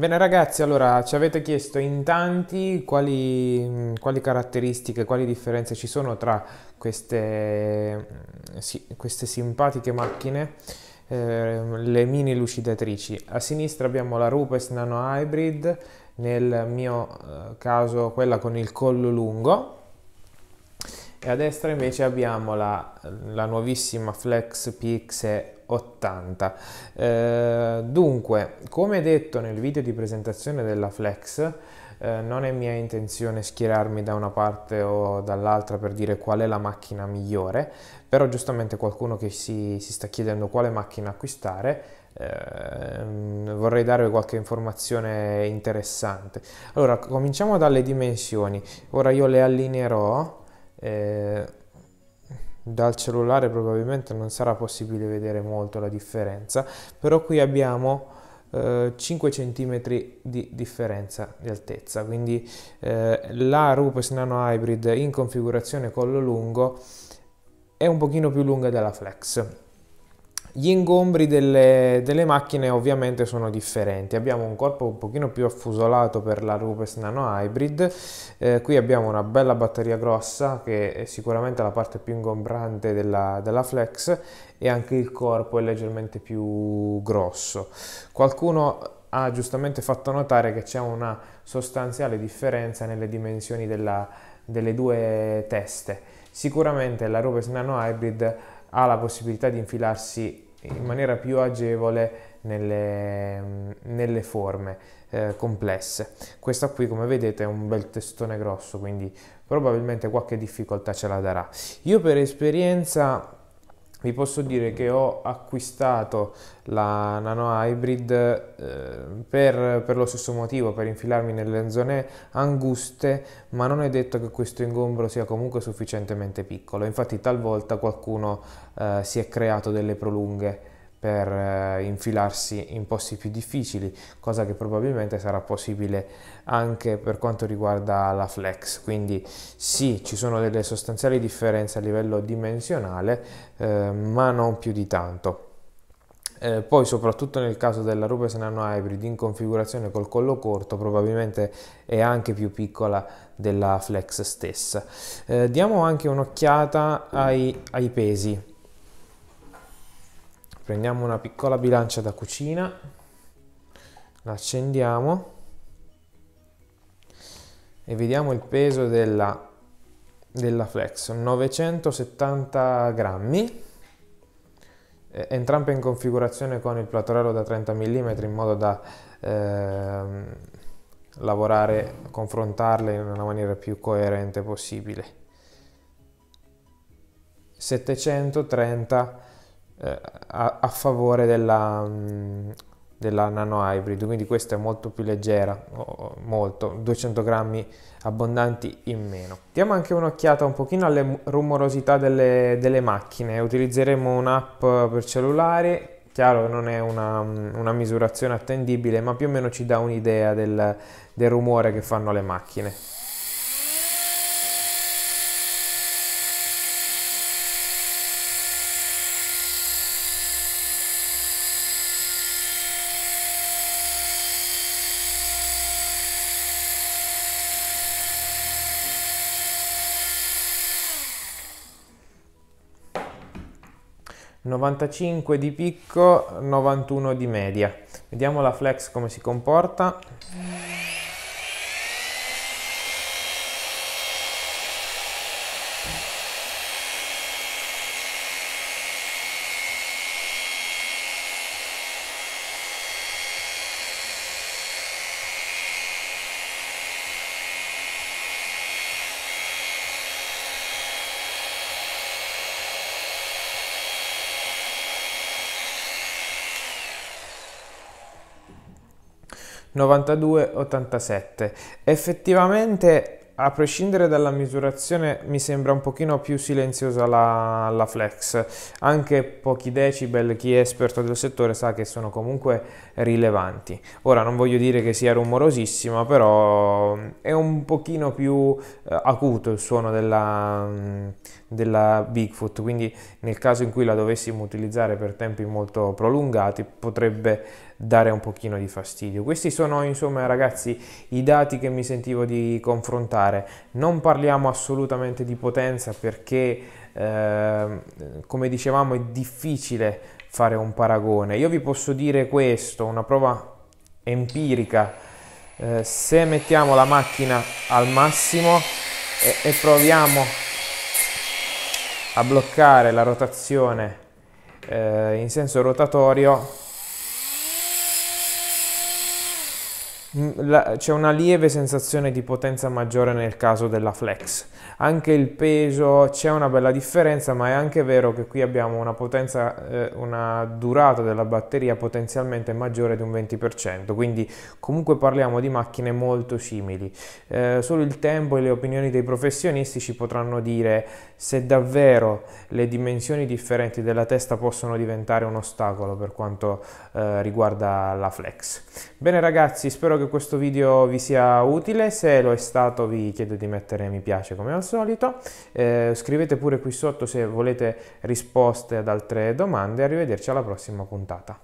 Bene ragazzi, allora ci avete chiesto in tanti quali, quali caratteristiche, quali differenze ci sono tra queste, queste simpatiche macchine, eh, le mini lucidatrici. A sinistra abbiamo la Rupes Nano Hybrid, nel mio eh, caso quella con il collo lungo, e a destra invece abbiamo la, la nuovissima Flex PX 80 eh, dunque come detto nel video di presentazione della Flex eh, non è mia intenzione schierarmi da una parte o dall'altra per dire qual è la macchina migliore, però giustamente qualcuno che si, si sta chiedendo quale macchina acquistare ehm, vorrei darvi qualche informazione interessante. Allora, cominciamo dalle dimensioni. Ora io le allineerò eh, dal cellulare probabilmente non sarà possibile vedere molto la differenza, però qui abbiamo 5 eh, cm di differenza di altezza quindi eh, la Rupes Nano Hybrid in configurazione collo lungo è un pochino più lunga della Flex gli ingombri delle, delle, macchine ovviamente sono differenti, abbiamo un corpo un pochino più affusolato per la Rupes Nano Hybrid, eh, qui abbiamo una bella batteria grossa che è sicuramente la parte più ingombrante della, della Flex e anche il corpo è leggermente più grosso. Qualcuno ha giustamente fatto notare che c'è una sostanziale differenza nelle dimensioni della, delle due teste. Sicuramente la Rupes Nano Hybrid ha la possibilità di infilarsi in maniera più agevole nelle, nelle forme eh, complesse. Questa qui come vedete è un bel testone grosso quindi probabilmente qualche difficoltà ce la darà. Io per esperienza vi posso dire che ho acquistato la Nano Hybrid eh, per, per, lo stesso motivo, per infilarmi nelle zone anguste, ma non è detto che questo ingombro sia comunque sufficientemente piccolo, infatti talvolta qualcuno eh, si è creato delle prolunghe per eh, infilarsi in posti più difficili, cosa che probabilmente sarà possibile anche per quanto riguarda la flex. Quindi sì, ci sono delle sostanziali differenze a livello dimensionale, eh, ma non più di tanto. Eh, poi soprattutto nel caso della Rubes Nano Hybrid in configurazione col collo corto probabilmente è anche più piccola della Flex stessa. Eh, diamo anche un'occhiata ai, ai pesi prendiamo una piccola bilancia da cucina, la accendiamo e vediamo il peso della, della Flex, 970 grammi, eh, entrambe in configurazione con il platorello da 30 mm in modo da eh, lavorare, confrontarle in una maniera più coerente possibile. 730 grammi eh, a, a, favore della, mh, mm, della nano hybrid quindi questa è molto più leggera molto 200 grammi abbondanti in meno diamo anche un'occhiata un pochino alle rumorosità delle, delle macchine utilizzeremo un'app per cellulare chiaro non è una, mm, una, misurazione attendibile ma più o meno ci dà un'idea del, del rumore che fanno le macchine 95 di picco, 91 di media. Vediamo la flex come si comporta. 92 87 Effettivamente a prescindere dalla misurazione mi sembra un pochino più silenziosa la, la, flex, anche pochi decibel, chi è esperto del settore sa che sono comunque rilevanti. Ora non voglio dire che sia rumorosissima, però mm, è un pochino più eh, acuto il suono della mm, della Bigfoot, quindi nel caso in cui la dovessimo utilizzare per tempi molto prolungati potrebbe dare un pochino di fastidio. Questi sono insomma ragazzi i dati che mi sentivo di confrontare, non parliamo assolutamente di potenza perché eh, come dicevamo è difficile fare un paragone. Io vi posso dire questo, una prova empirica, eh, se mettiamo la macchina al massimo e, e proviamo a bloccare la rotazione eh, in senso rotatorio Mm, c'è una lieve sensazione di potenza maggiore nel caso della flex anche il peso c'è una bella differenza ma è anche vero che qui abbiamo una potenza eh, una durata della batteria potenzialmente maggiore di un 20% quindi comunque parliamo di macchine molto simili eh, solo il tempo e le opinioni dei professionisti ci potranno dire se davvero le dimensioni differenti della testa possono diventare un ostacolo per quanto eh, riguarda la flex bene ragazzi spero che questo video vi sia utile, se lo è stato vi chiedo di mettere mi piace come al solito, eh, scrivete pure qui sotto se volete risposte ad altre domande, arrivederci alla prossima puntata.